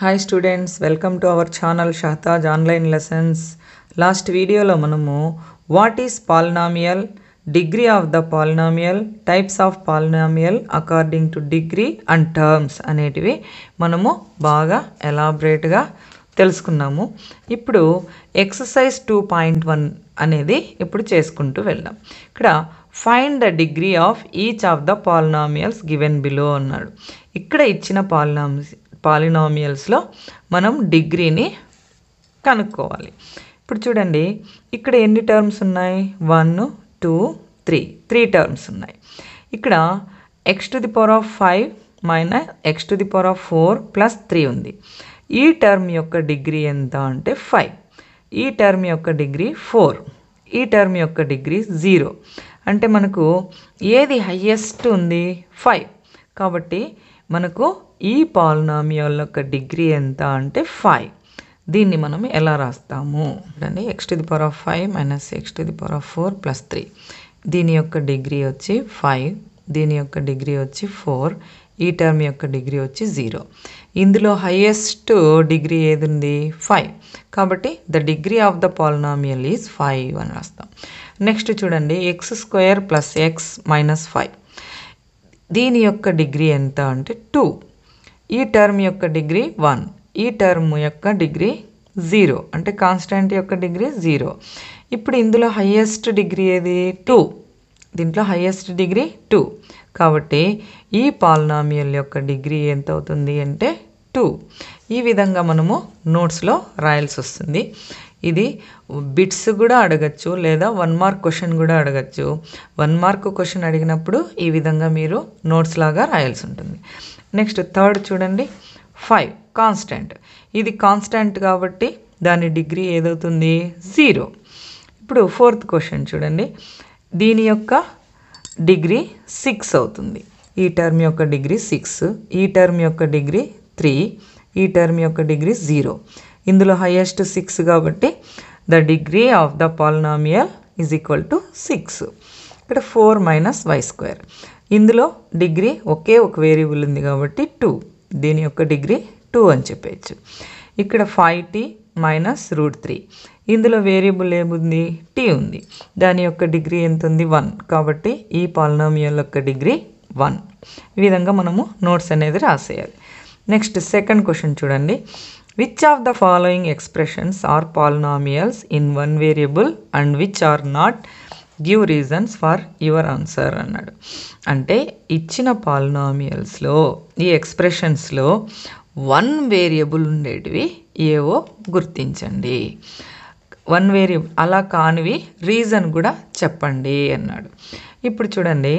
hi students welcome to our channel Shahtaj online lessons last వీడియోలో మనము what is polynomial degree of the polynomial types of polynomial according to degree and terms అనేటివి మనము బాగా ఎలాబరేట్గా తెలుసుకున్నాము ఇప్పుడు exercise two point one అనేది ఇప్పుడు చేసుకుంటూ వెళ్దాం ఇక్కడ find the degree of each of the polynomials given below అన్నాడు ఇక్కడ ఇచ్చిన పాలినామియల్స్ పాలినామియల్స్లో మనం డిగ్రీని కనుక్కోవాలి ఇప్పుడు చూడండి ఇక్కడ ఎన్ని టర్మ్స్ ఉన్నాయి one two three three terms ఉన్నాయి ఇక్కడ x to the power of five minus x to the power of four plus three ఉంది ఈ టర్మ్ యొక్క డిగ్రీ ఎంత అంటే ఫైవ్ ఈ టర్మ్ యొక్క డిగ్రీ ఫోర్ ఈ టర్మ్ యొక్క డిగ్రీ జీరో అంటే మనకు ఏది హయ్యెస్ట్ ఉంది ఫైవ్ కాబట్టి మనకు ఈ పాలనామియల్ యొక్క డిగ్రీ ఎంత అంటే ఫైవ్ దీన్ని మనం ఎలా రాస్తాము అంటే x to the power of five minus x to the power of four plus three దీని యొక్క డిగ్రీ వచ్చి ఫైవ్ దీని యొక్క డిగ్రీ వచ్చి ఫోర్ ఈ టర్మ్ యొక్క డిగ్రీ వచ్చి జీరో ఇందులో హయ్యెస్ట్ డిగ్రీ ఏది ఉంది ఫైవ్ కాబట్టి the degree of the polynomial is five అని రాస్తాం నెక్స్ట్ చూడండి x square plus x minus five దీని యొక్క డిగ్రీ ఎంత అంటే టూ ఈ టర్మ్ యొక్క డిగ్రీ వన్ ఈ టర్మ్ యొక్క డిగ్రీ జీరో అంటే కాన్స్టెంట్ యొక్క డిగ్రీ జీరో ఇప్పుడు ఇందులో హయ్యెస్ట్ డిగ్రీ ఏది టూ దీంట్లో హయ్యెస్ట్ డిగ్రీ టూ కాబట్టి ఈ పాలనామియల్ యొక్క డిగ్రీ ఎంత అవుతుంది అంటే టూ ఈ విధంగా మనము నోట్స్లో రాయాల్సి వస్తుంది ఇది బిట్స్ కూడా అడగచ్చు లేదా వన్ మార్క్ క్వశ్చన్ కూడా అడగచ్చు వన్ మార్క్ క్వశ్చన్ అడిగినప్పుడు ఈ విధంగా మీరు నోట్స్ లాగా రాయాల్సి ఉంటుంది నెక్స్ట్ థర్డ్ చూడండి ఫైవ్ కాన్స్టాంట్ ఇది కాన్స్టాంట్ కాబట్టి దాని డిగ్రీ ఏదవుతుంది జీరో ఇప్పుడు ఫోర్త్ క్వశ్చన్ చూడండి దీని యొక్క డిగ్రీ సిక్స్ అవుతుంది ఈ టర్మ్ యొక్క డిగ్రీ సిక్స్ ఈ టర్మ్ యొక్క డిగ్రీ త్రీ ఈ టర్మ్ యొక్క డిగ్రీ జీరో ఇందులో హయ్యెస్ట్ సిక్స్ కాబట్టి the degree of the polynomial is equal to six ఇక్కడ ఫోర్ మైనస్ వై స్క్వేర్ ఇందులో డిగ్రీ ఒకే ఒక వేరియబుల్ ఉంది కాబట్టి టూ దీని యొక్క డిగ్రీ టూ అని చెప్పచ్చు ఇక్కడ five T minus root three ఇందులో వేరియబుల్ ఏముంది టీ ఉంది దాని యొక్క డిగ్రీ ఎంత ఉంది వన్ కాబట్టి ఈ పాలనామియల్ యొక్క డిగ్రీ వన్ ఈ విధంగా మనము నోట్స్ అనేది రాసేయాలి నెక్స్ట్ సెకండ్ క్వశ్చన్ చూడండి which of the following expressions are polynomials in one variable and which are not give reasons for your answer అన్నాడు అంటే ఇచ్చిన పాలినామియల్స్లో ఈ ఎక్స్ప్రెషన్స్లో వన్ వేరియబుల్ ఉండేటివి ఏవో గుర్తించండి వన్ వేరియబుల్ అలా కానివి రీజన్ కూడా చెప్పండి అన్నాడు ఇప్పుడు చూడండి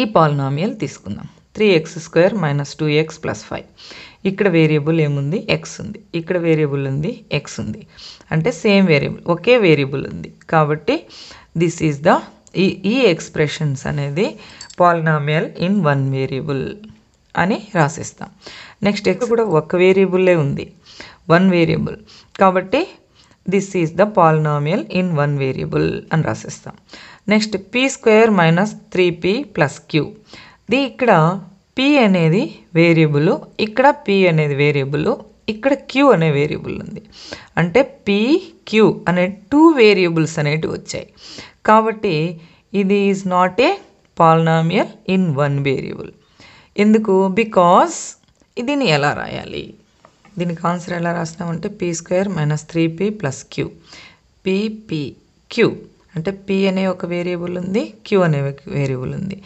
ఈ పాలినామియల్ తీసుకుందాం three x square minus two x plus five ఇక్కడ వేరియబుల్ ఏముంది ఎక్స్ ఉంది ఇక్కడ వేరియబుల్ ఉంది ఎక్స్ ఉంది అంటే సేమ్ వేరియబుల్ ఒకే వేరియబుల్ ఉంది కాబట్టి దిస్ ఈజ్ ద ఈ ఈ ఎక్స్ప్రెషన్స్ అనేది పాలినామియల్ ఇన్ వన్ వేరియబుల్ అని రాసిస్తాం నెక్స్ట్ ఎక్స్ కూడా ఒక వేరియబులే ఉంది వన్ వేరియబుల్ కాబట్టి this is the polynomial in one variable అని రాసిస్తాం next p square minus three p plus q ది ఇక్కడ p అనేది వేరియబుల్ ఇక్కడ p అనేది వేరియబుల్ ఇక్కడ q అనే వేరియబుల్ ఉంది అంటే p q అనే టూ వేరియబుల్స్ అనేటివి వచ్చాయి కాబట్టి ఇది is not a polynomial in one variable ఎందుకు బికాస్ దీన్ని ఎలా రాయాలి దీనికి ఆన్సర్ ఎలా రాసినామంటే p square minus three p plus Q పీపీ క్యూ అంటే పి అనే ఒక వేరియబుల్ ఉంది క్యూ అనే వేరియబుల్ ఉంది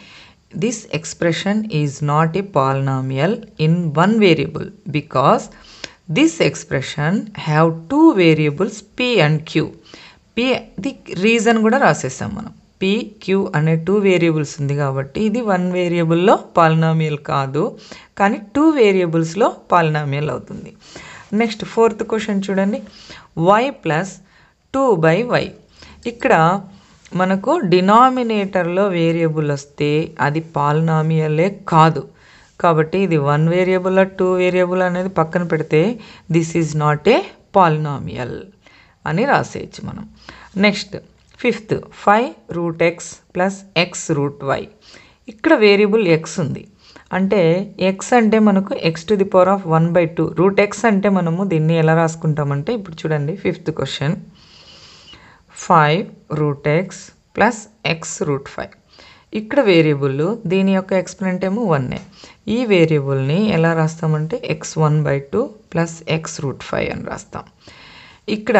this expression is not a polynomial in one variable because this expression have two variables p and q p the reason కూడా రాసేసాం మనం p q అనే టూ వేరియబుల్స్ ఉంది కాబట్టి ఇది వన్ వేరియబుల్లో పాలనామియల్ కాదు కానీ టూ వేరియబుల్స్లో పాలనామియల్ అవుతుంది నెక్స్ట్ ఫోర్త్ క్వశ్చన్ చూడండి y plus two by y ఇక్కడ మనకు డినామినేటర్లో వేరియబుల్ వస్తే అది పాలినామియలే కాదు కాబట్టి ఇది వన్ వేరియబుల్ టూ వేరియబుల్ అనేది పక్కన పెడితే this is not a polynomial అని రాసేయచ్చు మనం next fifth five root x plus x root y ఇక్కడ వేరియబుల్ ఎక్స్ ఉంది అంటే ఎక్స్ అంటే మనకు x to the power of one by two root x అంటే మనము దీన్ని ఎలా రాసుకుంటామంటే ఇప్పుడు చూడండి fifth question five root x plus x root five ఇక్కడ వేరియబుల్ దీని యొక్క ఎక్స్పెనెంట్ ఏమో వన్నే ఈ వేరియబుల్ని ఎలా రాస్తామంటే x one by two plus x root five అని రాస్తాం ఇక్కడ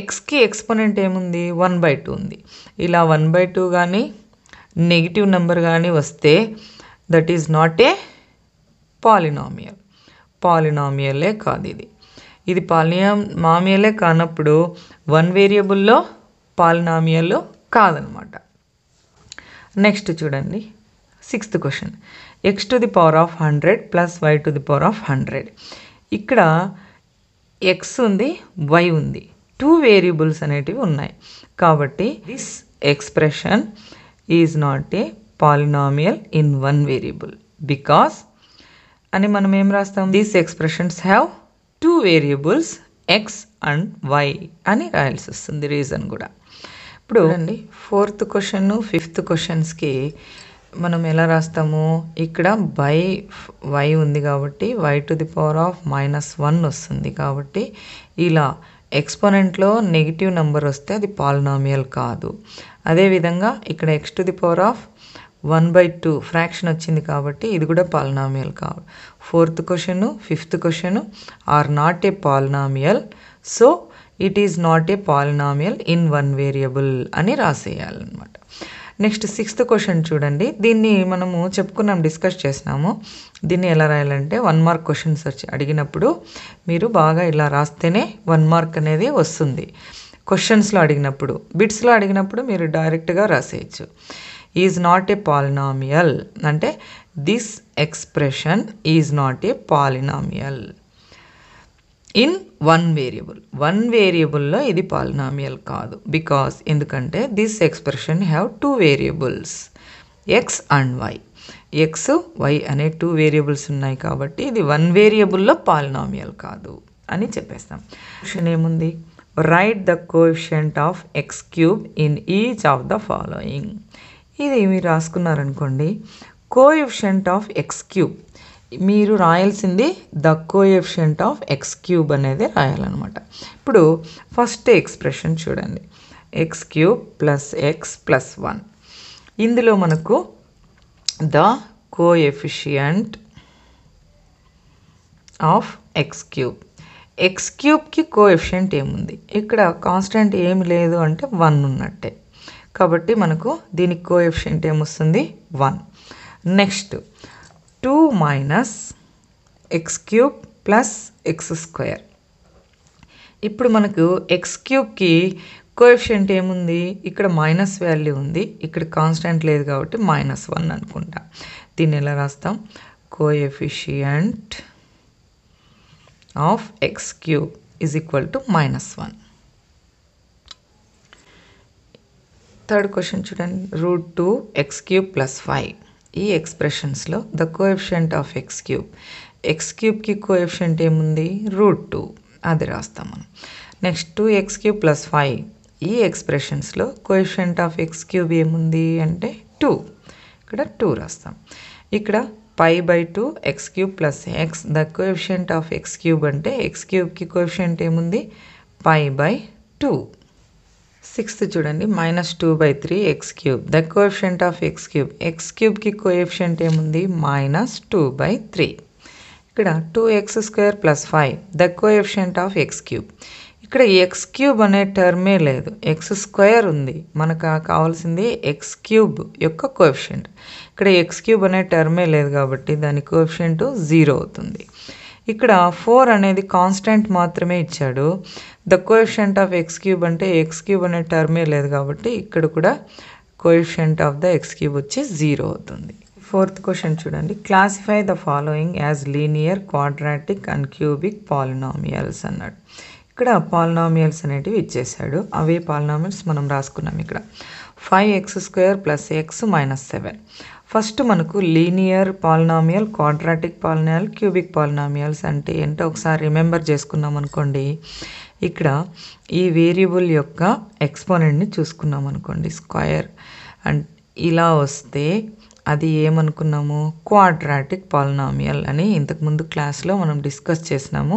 ఎక్స్కి ఎక్స్పెనెంట్ ఏముంది వన్ బై టూ ఉంది ఇలా వన్ బై టూ కానీ నెగిటివ్ నెంబర్ కానీ వస్తే that is not a polynomial పాలినామియలే కాదు ఇది ఇది పాలియా మామియలే కానప్పుడు వన్ వేరియబుల్లో పాలినామియల్లో కాదనమాట నెక్స్ట్ చూడండి sixth question x to the power of hundred plus y to the power of hundred ఇక్కడ ఎక్స్ ఉంది వై ఉంది టూ వేరియబుల్స్ అనేటివి ఉన్నాయి కాబట్టి this expression is not a polynomial in one variable because అని మనం ఏం రాస్తాం these expressions have two variables x and y అని రాయాల్సి వస్తుంది రీజన్ కూడా ఇప్పుడు అండి ఫోర్త్ క్వశ్చన్ ఫిఫ్త్ క్వశ్చన్స్కి మనం ఎలా రాస్తాము ఇక్కడ బై వై ఉంది కాబట్టి y to the power of minus one వస్తుంది కాబట్టి ఇలా ఎక్స్పోనెంట్లో నెగిటివ్ నెంబర్ వస్తే అది పాలినామియల్ కాదు అదేవిధంగా ఇక్కడ x to the power of one by two fraction వచ్చింది కాబట్టి ఇది కూడా పాలినామియల్ కాదు fourth question fifth question or not a polynomial so it is not a polynomial in one variable అని రాసేయాలన్నమాట నెక్స్ట్ సిక్స్త్ క్వశ్చన్ చూడండి దీన్ని మనము చెప్పుకున్నాం డిస్కస్ చేసినాము దీన్ని ఎలా రాయాలంటే వన్ మార్క్ క్వశ్చన్స్ వచ్చి అడిగినప్పుడు మీరు బాగా ఇలా రాస్తేనే వన్ మార్క్ అనేది వస్తుంది క్వశ్చన్స్లో అడిగినప్పుడు బిట్స్లో అడిగినప్పుడు మీరు డైరెక్ట్గా రాసేయచ్చు ఈజ్ నాట్ ఏ పాలినామియల్ అంటే this expression is not a polynomial in one variable one వేరియబుల్లో ఇది పాలినామియల్ కాదు బికాస్ ఎందుకంటే this expression have two variables x and y x y అనే టూ వేరియబుల్స్ ఉన్నాయి కాబట్టి ఇది వన్ వేరియబుల్లో పాలినామియల్ కాదు అని చెప్పేస్తాం క్వశ్చన్ ఏముంది write the coefficient of x cube in each of the following ఇది మీరు రాసుకున్నారనుకోండి కోఎఫిషియంట్ ఆఫ్ ఎక్స్ క్యూబ్ మీరు రాయాల్సింది the coefficient of x cube అనేది రాయాలన్నమాట ఇప్పుడు ఫస్ట్ ఎక్స్ప్రెషన్ చూడండి x cube plus x plus one ఇందులో మనకు the coefficient of x cube x క్యూబ్కి కోఎఫిషియంట్ ఏముంది ఇక్కడ కాన్స్టెంట్ ఏమి లేదు అంటే వన్ ఉన్నట్టే కాబట్టి మనకు దీనికి కోఎఫిషియంట్ ఏమొస్తుంది one next two minus x cube plus x square ఇప్పుడు మనకు ఎక్స్ క్యూబ్కి కోఎఫిషియంట్ ఏముంది ఇక్కడ మైనస్ వాల్యూ ఉంది ఇక్కడ కాన్స్టెంట్ లేదు కాబట్టి మైనస్ వన్ అనుకుంటా దీన్ని ఎలా రాస్తాం coefficient of x cube is equal to minus one third question చూడండి root two x cube plus five ఈ ఎక్స్ప్రెషన్స్లో the coefficient of x cube x క్యూబ్కి కోఎఫిషియంట్ ఏముంది రూట్ టూ అది రాస్తాం మనం next two x cube plus five ఈ ఎక్స్ప్రెషన్స్లో కోఎఫిషియంట్ ఆఫ్ ఎక్స్ క్యూబ్ ఏముంది అంటే టూ ఇక్కడ టూ రాస్తాం ఇక్కడ pi by two x cube plus x the coefficient of x cube అంటే ఎక్స్ క్యూబ్కి కోఎఫిషియంట్ ఏముంది పై బై టూ సిక్స్త్ చూడండి minus two by three x cube the coefficient of x cube x క్యూబ్కి coefficient ఏముంది minus two by three ఇక్కడ two x square plus five the coefficient of x cube ఇక్కడ x cube అనే టర్మే లేదు x square ఉంది మనకు కావాల్సింది ఎక్స్ క్యూబ్ యొక్క కోఎఫిషియంట్ ఇక్కడ ఎక్స్ క్యూబ్ అనే టర్మే లేదు కాబట్టి దాని కోఎఫిషియంట్ జీరో అవుతుంది ఇక్కడ ఫోర్ అనేది కాన్స్టెంట్ మాత్రమే ఇచ్చాడు the coefficient of x cube అంటే ఎక్స్ క్యూబ్ అనే టర్మే లేదు కాబట్టి ఇక్కడ కూడా coefficient of the x cube వచ్చి జీరో అవుతుంది ఫోర్త్ క్వశ్చన్ చూడండి classify the following as linear quadratic and cubic polynomials అన్నాడు ఇక్కడ పాలినామియల్స్ అనేటివి ఇచ్చేసాడు అవే పాలినామియల్స్ మనం రాసుకున్నాం ఇక్కడ five x square plus x minus seven first మనకు linear polynomial quadratic polynomial cubic polynomials అంటే ఏంటో ఒకసారి రిమెంబర్ చేసుకున్నాం అనుకోండి ఇక్కడ ఈ వేరియబుల్ యొక్క ఎక్స్పోనెంట్ని చూసుకున్నాం అనుకోండి స్క్వేర్ అండ్ ఇలా వస్తే అది ఏమనుకున్నాము క్వాడ్రాటిక్ పాలనామియల్ అని ఇంతకుముందు క్లాస్లో మనం డిస్కస్ చేసినాము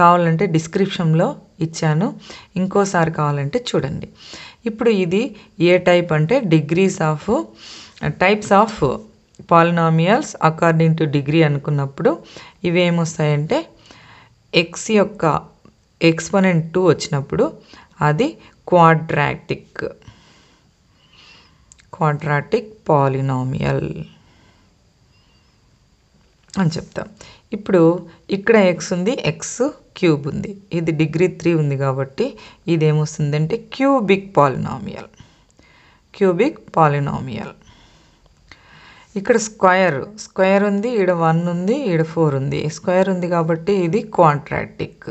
కావాలంటే డిస్క్రిప్షన్లో ఇచ్చాను ఇంకోసారి కావాలంటే చూడండి ఇప్పుడు ఇది ఏ టైప్ అంటే degrees of types of polynomials according to degree అనుకున్నప్పుడు ఇవేమొస్తాయంటే ఎక్స్ యొక్క ఎక్స్పోనెంట్ టూ వచ్చినప్పుడు అది క్వాడ్రాటిక్ క్వాడ్రాటిక్ పాలినామియల్ అని చెప్తాం ఇప్పుడు ఇక్కడ ఎక్స్ ఉంది ఎక్స్ క్యూబ్ ఉంది ఇది డిగ్రీ త్రీ ఉంది కాబట్టి ఇది ఏమొస్తుందంటే క్యూబిక్ పాలినామియల్ క్యూబిక్ పాలినామియల్ ఇక్కడ స్క్వయర్ స్క్వయర్ ఉంది ఈడ వన్ ఉంది ఈడ ఫోర్ ఉంది స్క్వయర్ ఉంది కాబట్టి ఇది క్వాంట్రాటిక్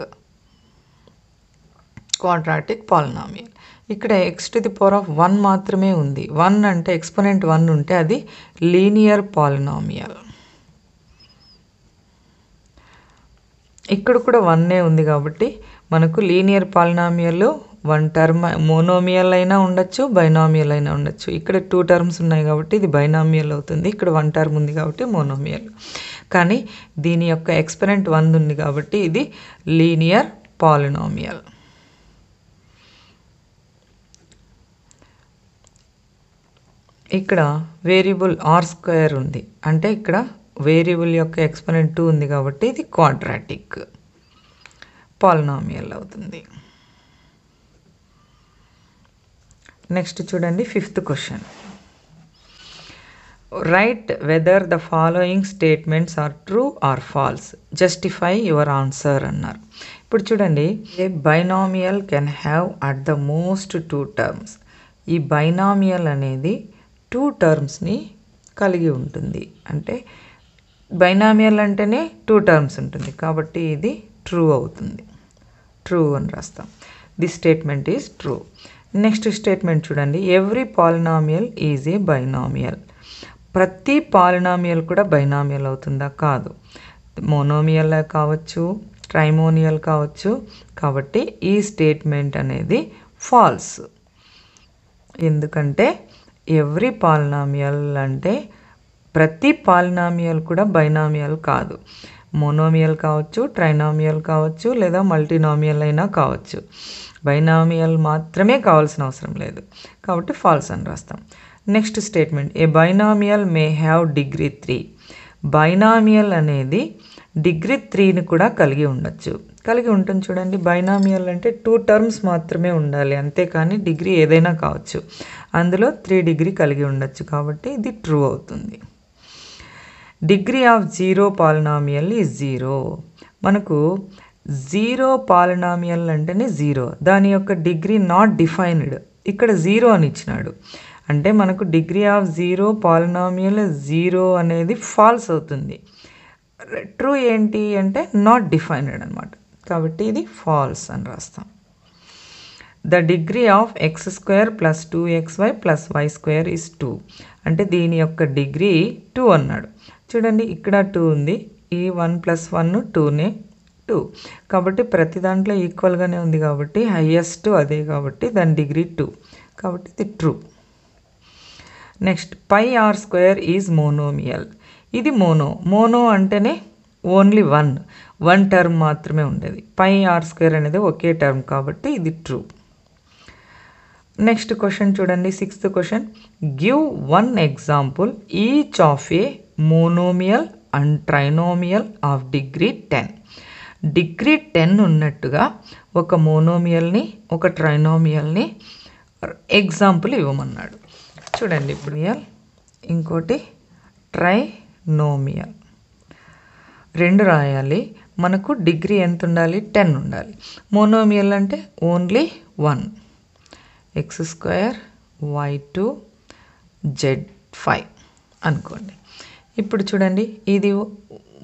క్వాడ్రాటిక్ పాలినామియల్ ఇక్కడ x to the power of one మాత్రమే ఉంది వన్ అంటే ఎక్స్పోనెంట్ వన్ ఉంటే అది లీనియర్ పాలినామియల్ ఇక్కడ కూడా వన్నే ఉంది కాబట్టి మనకు linear polynomial one term monomial అయినా ఉండొచ్చు బైనామియల్ అయినా ఉండొచ్చు ఇక్కడ టూ టర్మ్స్ ఉన్నాయి కాబట్టి ఇది బైనామియల్ అవుతుంది ఇక్కడ వన్ టర్మ్ ఉంది కాబట్టి మోనోమియల్ కానీ దీని యొక్క ఎక్స్పెరెంట్ వన్ ఉంది కాబట్టి ఇది లీనియర్ పాలినోమియల్ ఇక్కడ వేరియబుల్ ఆర్ స్క్వేర్ ఉంది అంటే ఇక్కడ వేరియబుల్ యొక్క ఎక్స్పనెంట్ టూ ఉంది కాబట్టి ఇది క్వాడ్రాటిక్ పాలినామియల్ అవుతుంది నెక్స్ట్ చూడండి fifth question write whether the following statements are true or false justify your answer అన్నారు ఇప్పుడు చూడండి a binomial can have at the most two terms ఈ బైనామియల్ అనేది టూ టర్మ్స్ని కలిగి ఉంటుంది అంటే బైనామియల్ అంటేనే టూ టర్మ్స్ ఉంటుంది కాబట్టి ఇది ట్రూ అవుతుంది ట్రూ అని రాస్తాం this statement is true next statement చూడండి every polynomial is a binomial ప్రతి పాలినామియల్ కూడా బైనామియల్ అవుతుందా కాదు మోనోమియల్ కావచ్చు ట్రైమోనియల్ కావచ్చు కాబట్టి ఈ స్టేట్మెంట్ అనేది ఫాల్స్ ఎందుకంటే ఎవ్రీ పాలినామియల్ అంటే ప్రతి పాలినామియల్ కూడా బైనామియల్ కాదు మోనోమియల్ కావచ్చు ట్రైనామియల్ కావచ్చు లేదా మల్టీనామియల్ అయినా కావచ్చు బైనామియల్ మాత్రమే కావాల్సిన అవసరం లేదు కాబట్టి ఫాల్స్ అని రాస్తాం next statement a binomial may have degree three binomial అనేది డిగ్రీ త్రీని కూడా కలిగి ఉండొచ్చు కలిగి ఉంటుంది చూడండి బైనామియల్ అంటే టూ టర్మ్స్ మాత్రమే ఉండాలి అంతేకాని డిగ్రీ ఏదైనా కావచ్చు అందులో త్రీ డిగ్రీ కలిగి ఉండొచ్చు కాబట్టి ఇది ట్రూ అవుతుంది డిగ్రీ ఆఫ్ జీరో పాలినామియల్ ఈ జీరో మనకు జీరో పాలినామియల్ అంటేనే జీరో దాని యొక్క డిగ్రీ నాట్ డిఫైన్డ్ ఇక్కడ జీరో అని ఇచ్చినాడు అంటే మనకు degree of zero polynomial zero అనేది ఫాల్స్ అవుతుంది ట్రూ ఏంటి అంటే నాట్ డిఫైన్డ్ అనమాట కాబట్టి ఇది ఫాల్స్ అని రాస్తాం the degree of x square plus two x y plus y square is two అంటే దీని యొక్క డిగ్రీ టూ అన్నాడు చూడండి ఇక్కడ టూ ఉంది ఈ వన్ ప్లస్ వన్ టూనే టూ కాబట్టి ప్రతి దాంట్లో ఈక్వల్గానే ఉంది కాబట్టి హయ్యెస్ట్ అదే కాబట్టి దాని డిగ్రీ టూ కాబట్టి ఇది true next pi r square is monomial ఇది మోనో మోనో అంటేనే ఓన్లీ వన్ వన్ టర్మ్ మాత్రమే ఉండేది పై ఆర్ స్క్వేర్ అనేది ఒకే టర్మ్ కాబట్టి ఇది ట్రూ నెక్స్ట్ క్వశ్చన్ చూడండి sixth question give one example each of a monomial and trinomial of degree ten degree ten ఉన్నట్టుగా ఒక మోనోమియల్ని ఒక ట్రైనోమియల్ని ఎగ్జాంపుల్ ఇవ్వమన్నాడు చూడండి ఇప్పుడు ఇంకోటి ట్రైనోమియల్ రెండు రాయాలి మనకు డిగ్రీ ఎంత ఉండాలి టెన్ ఉండాలి మోనోమియల్ అంటే only one x square y two z five అనుకోండి ఇప్పుడు చూడండి ఇది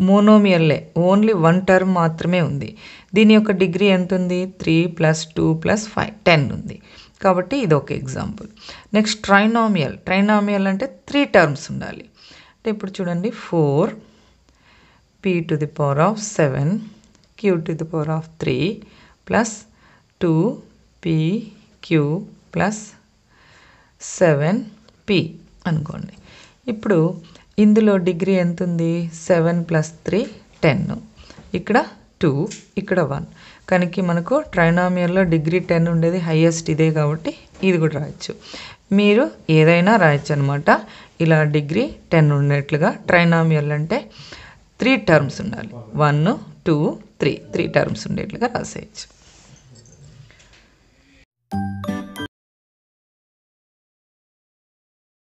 మోనోమియల్లే ఓన్లీ వన్ టర్మ్ మాత్రమే ఉంది దీని యొక్క డిగ్రీ ఎంత ఉంది three plus two plus five ten ఉంది కాబట్టి ఇది ఒక ఎగ్జాంపుల్ నెక్స్ట్ ట్రైనామియల్ ట్రైనామియల్ అంటే త్రీ టర్మ్స్ ఉండాలి అంటే ఇప్పుడు చూడండి four p to the power of 7 q to the power of 3 plus q plus seven p అనుకోండి ఇప్పుడు ఇందులో డిగ్రీ ఎంత ఉంది సెవెన్ ప్లస్ త్రీ టెన్ ఇక్కడ టూ ఇక్కడ వన్ కానీ మనకు ట్రైనామియల్లో డిగ్రీ టెన్ ఉండేది హయ్యెస్ట్ ఇదే కాబట్టి ఇది కూడా రాయొచ్చు మీరు ఏదైనా రాయొచ్చు అనమాట ఇలా డిగ్రీ టెన్ ఉన్నట్లుగా ట్రైనామియల్ అంటే త్రీ టర్మ్స్ ఉండాలి one two three three terms ఉండేట్లుగా రాసేయచ్చు